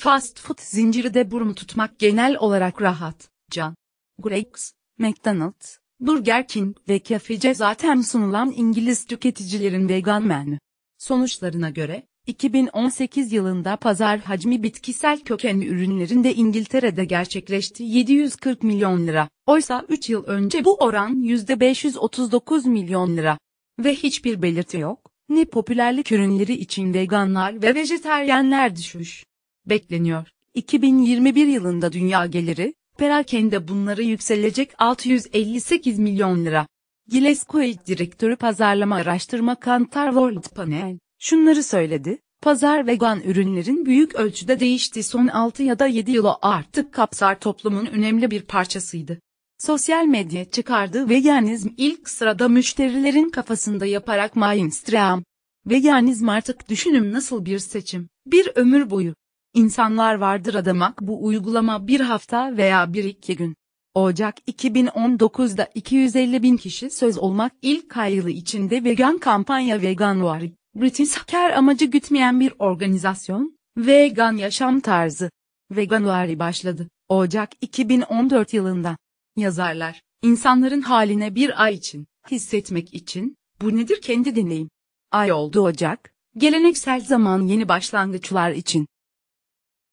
Fast food zinciri de burun tutmak genel olarak rahat. Can, Greggs, McDonald's, Burger King ve kafece zaten sunulan İngiliz tüketicilerin vegan menü. Sonuçlarına göre, 2018 yılında pazar hacmi bitkisel kökenli ürünlerinde İngiltere'de gerçekleşti 740 milyon lira. Oysa 3 yıl önce bu oran %539 milyon lira. Ve hiçbir belirti yok. Ne popülerlik ürünleri için veganlar ve vejeteryenler düşüş bekleniyor. 2021 yılında dünya geliri, perakende bunları yükselecek 658 milyon lira. Gillespie Direktörü Pazarlama Araştırma Kantar World Panel, şunları söyledi. Pazar vegan ürünlerin büyük ölçüde değişti son 6 ya da 7 yıla artık kapsar toplumun önemli bir parçasıydı. Sosyal medya çıkardığı veganizm ilk sırada müşterilerin kafasında yaparak mainstream. Veganizm artık düşünüm nasıl bir seçim, bir ömür boyu. İnsanlar vardır adamak bu uygulama bir hafta veya bir iki gün. Ocak 2019'da 250 bin kişi söz olmak ilk ayılı içinde vegan kampanya Vegan War, British Hacker amacı gütmeyen bir organizasyon, vegan yaşam tarzı. Vegan War'i başladı, Ocak 2014 yılında. Yazarlar, insanların haline bir ay için, hissetmek için, bu nedir kendi deneyim. Ay oldu Ocak, geleneksel zaman yeni başlangıçlar için.